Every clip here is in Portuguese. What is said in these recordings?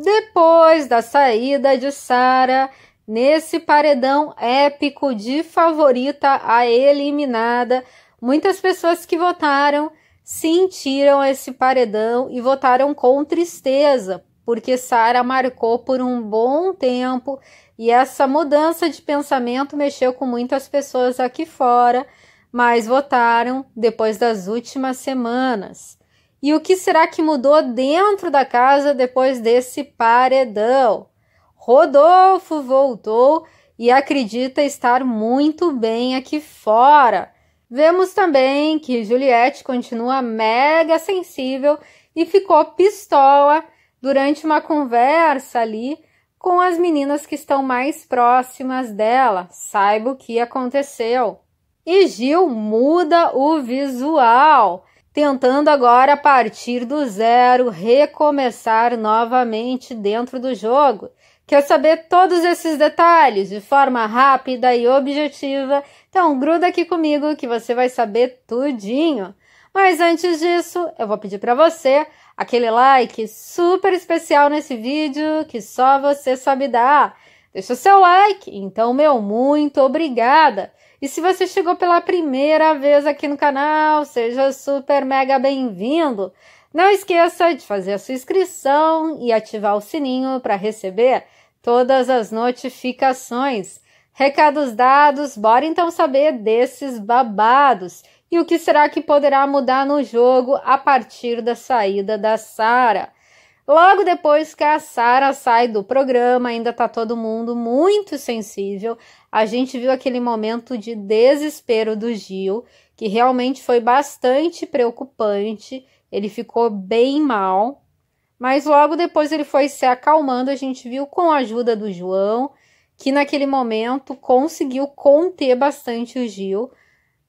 Depois da saída de Sara, nesse paredão épico de favorita a eliminada, muitas pessoas que votaram sentiram esse paredão e votaram com tristeza, porque Sara marcou por um bom tempo e essa mudança de pensamento mexeu com muitas pessoas aqui fora, mas votaram depois das últimas semanas. E o que será que mudou dentro da casa depois desse paredão? Rodolfo voltou e acredita estar muito bem aqui fora. Vemos também que Juliette continua mega sensível e ficou pistola durante uma conversa ali com as meninas que estão mais próximas dela. Saiba o que aconteceu. E Gil muda o visual tentando agora partir do zero recomeçar novamente dentro do jogo. Quer saber todos esses detalhes de forma rápida e objetiva? Então gruda aqui comigo que você vai saber tudinho. Mas antes disso, eu vou pedir para você aquele like super especial nesse vídeo que só você sabe dar. Deixa o seu like, então meu muito obrigada. E se você chegou pela primeira vez aqui no canal, seja super mega bem-vindo. Não esqueça de fazer a sua inscrição e ativar o sininho para receber todas as notificações. Recados dados, bora então saber desses babados e o que será que poderá mudar no jogo a partir da saída da Sara. Logo depois que a Sara sai do programa, ainda tá todo mundo muito sensível. A gente viu aquele momento de desespero do Gil, que realmente foi bastante preocupante. Ele ficou bem mal, mas logo depois ele foi se acalmando. A gente viu com a ajuda do João, que naquele momento conseguiu conter bastante o Gil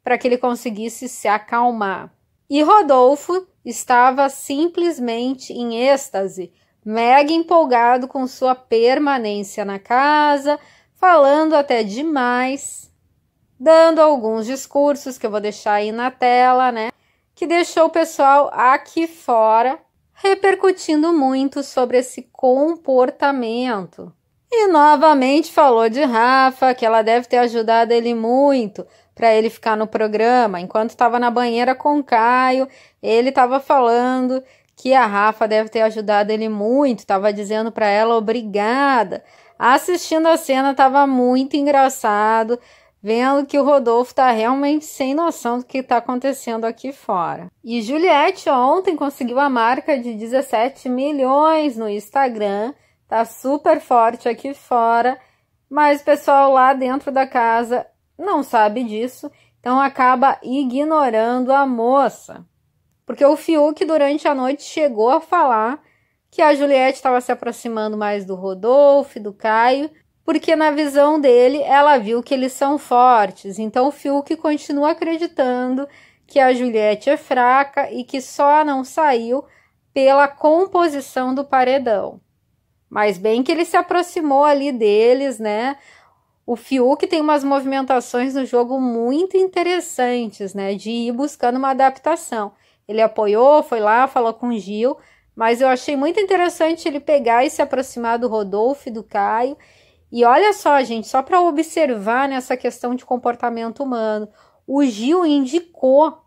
para que ele conseguisse se acalmar. E Rodolfo estava simplesmente em êxtase, mega empolgado com sua permanência na casa, falando até demais, dando alguns discursos que eu vou deixar aí na tela, né? Que deixou o pessoal aqui fora repercutindo muito sobre esse comportamento. E novamente falou de Rafa, que ela deve ter ajudado ele muito, para ele ficar no programa. Enquanto estava na banheira com o Caio, ele estava falando que a Rafa deve ter ajudado ele muito, estava dizendo para ela obrigada. Assistindo a cena estava muito engraçado, vendo que o Rodolfo está realmente sem noção do que está acontecendo aqui fora. E Juliette ontem conseguiu a marca de 17 milhões no Instagram, tá super forte aqui fora, mas pessoal lá dentro da casa não sabe disso, então acaba ignorando a moça. Porque o Fiuk, durante a noite, chegou a falar que a Juliette estava se aproximando mais do Rodolfo, do Caio, porque na visão dele ela viu que eles são fortes. Então o Fiuk continua acreditando que a Juliette é fraca e que só não saiu pela composição do paredão. Mas bem que ele se aproximou ali deles, né? O Fiuk tem umas movimentações no jogo muito interessantes, né? De ir buscando uma adaptação. Ele apoiou, foi lá, falou com o Gil, mas eu achei muito interessante ele pegar e se aproximar do Rodolfo e do Caio. E olha só, gente, só para observar nessa questão de comportamento humano, o Gil indicou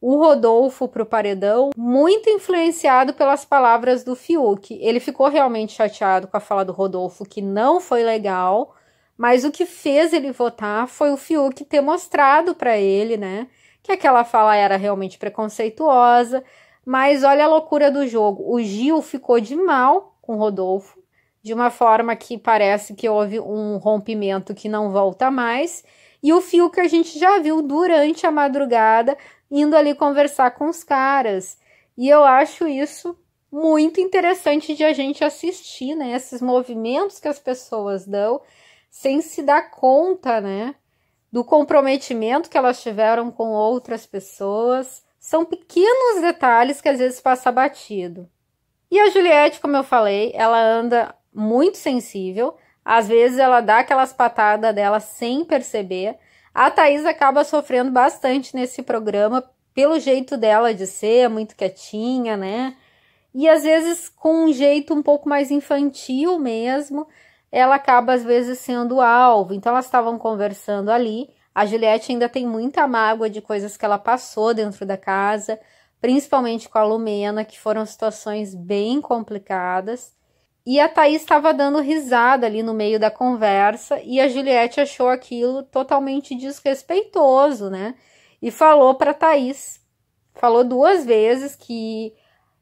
o Rodolfo para o paredão, muito influenciado pelas palavras do Fiuk. Ele ficou realmente chateado com a fala do Rodolfo, que não foi legal, mas o que fez ele votar foi o Fiuk ter mostrado para ele, né, que aquela fala era realmente preconceituosa. Mas olha a loucura do jogo. O Gil ficou de mal com o Rodolfo, de uma forma que parece que houve um rompimento que não volta mais. E o Fiuk a gente já viu durante a madrugada indo ali conversar com os caras. E eu acho isso muito interessante de a gente assistir, né? Esses movimentos que as pessoas dão sem se dar conta, né? Do comprometimento que elas tiveram com outras pessoas. São pequenos detalhes que às vezes passa batido. E a Juliette, como eu falei, ela anda muito sensível. Às vezes ela dá aquelas patadas dela sem perceber. A Thaís acaba sofrendo bastante nesse programa pelo jeito dela de ser, muito quietinha, né? E às vezes com um jeito um pouco mais infantil mesmo ela acaba às vezes sendo alvo. Então elas estavam conversando ali. A Juliette ainda tem muita mágoa de coisas que ela passou dentro da casa, principalmente com a Lumena, que foram situações bem complicadas. E a Thaís estava dando risada ali no meio da conversa e a Juliette achou aquilo totalmente desrespeitoso, né? E falou para Thaís, falou duas vezes que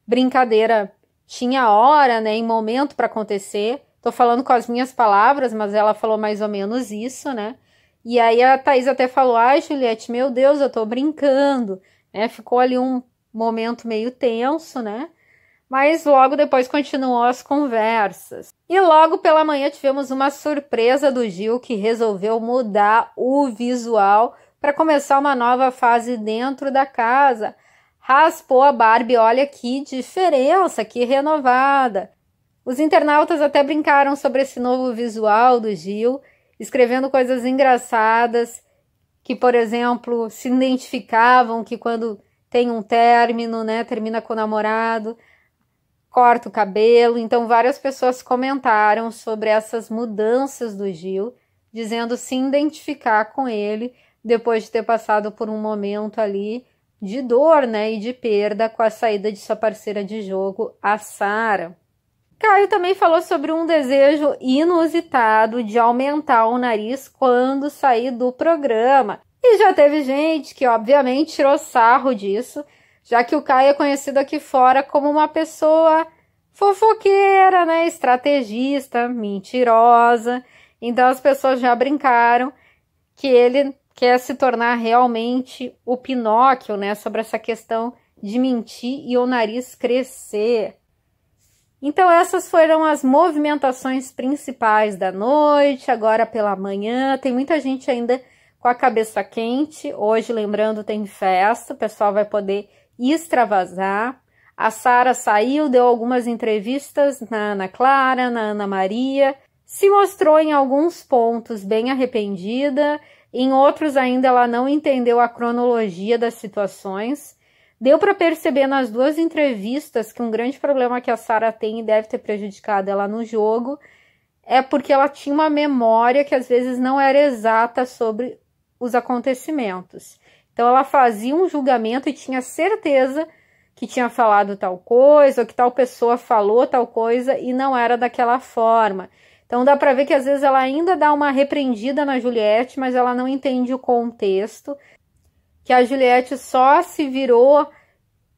brincadeira tinha hora, né, em momento para acontecer, Tô falando com as minhas palavras, mas ela falou mais ou menos isso, né? E aí a Thaís até falou: ai, Juliette, meu Deus, eu tô brincando, né? Ficou ali um momento meio tenso, né? Mas logo depois continuou as conversas. E logo pela manhã tivemos uma surpresa do Gil que resolveu mudar o visual para começar uma nova fase dentro da casa. Raspou a Barbie, olha que diferença, que renovada. Os internautas até brincaram sobre esse novo visual do Gil, escrevendo coisas engraçadas, que, por exemplo, se identificavam que quando tem um término, né, termina com o namorado, corta o cabelo. Então, várias pessoas comentaram sobre essas mudanças do Gil, dizendo se identificar com ele depois de ter passado por um momento ali de dor, né, e de perda com a saída de sua parceira de jogo, a Sara. Caio também falou sobre um desejo inusitado de aumentar o nariz quando sair do programa. E já teve gente que, obviamente, tirou sarro disso, já que o Caio é conhecido aqui fora como uma pessoa fofoqueira, né? Estrategista, mentirosa. Então as pessoas já brincaram que ele quer se tornar realmente o Pinóquio, né? Sobre essa questão de mentir e o nariz crescer. Então, essas foram as movimentações principais da noite. Agora pela manhã, tem muita gente ainda com a cabeça quente. Hoje, lembrando, tem festa, o pessoal vai poder extravasar. A Sara saiu, deu algumas entrevistas na Ana Clara, na Ana Maria, se mostrou em alguns pontos bem arrependida, em outros ainda ela não entendeu a cronologia das situações. Deu para perceber nas duas entrevistas que um grande problema que a Sara tem e deve ter prejudicado ela no jogo é porque ela tinha uma memória que às vezes não era exata sobre os acontecimentos. Então ela fazia um julgamento e tinha certeza que tinha falado tal coisa, ou que tal pessoa falou tal coisa e não era daquela forma. Então dá para ver que às vezes ela ainda dá uma repreendida na Juliette, mas ela não entende o contexto que a Juliette só se virou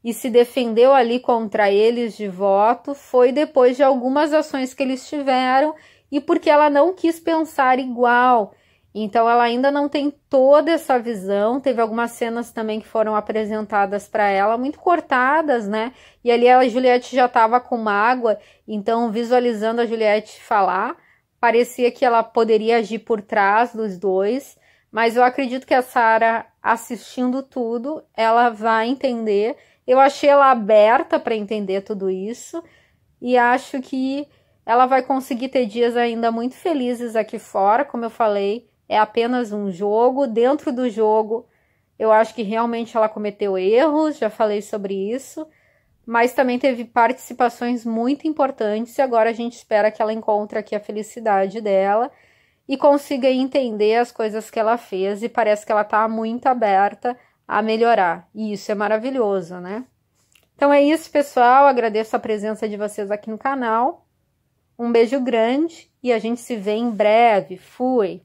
e se defendeu ali contra eles de voto foi depois de algumas ações que eles tiveram e porque ela não quis pensar igual. Então ela ainda não tem toda essa visão. Teve algumas cenas também que foram apresentadas para ela, muito cortadas, né? E ali a Juliette já estava com mágoa, então visualizando a Juliette falar, parecia que ela poderia agir por trás dos dois. Mas eu acredito que a Sara assistindo tudo, ela vai entender. Eu achei ela aberta para entender tudo isso e acho que ela vai conseguir ter dias ainda muito felizes aqui fora, como eu falei, é apenas um jogo, dentro do jogo eu acho que realmente ela cometeu erros, já falei sobre isso, mas também teve participações muito importantes e agora a gente espera que ela encontre aqui a felicidade dela e consiga entender as coisas que ela fez e parece que ela está muito aberta a melhorar. E isso é maravilhoso, né? Então é isso, pessoal. Agradeço a presença de vocês aqui no canal. Um beijo grande e a gente se vê em breve. Fui!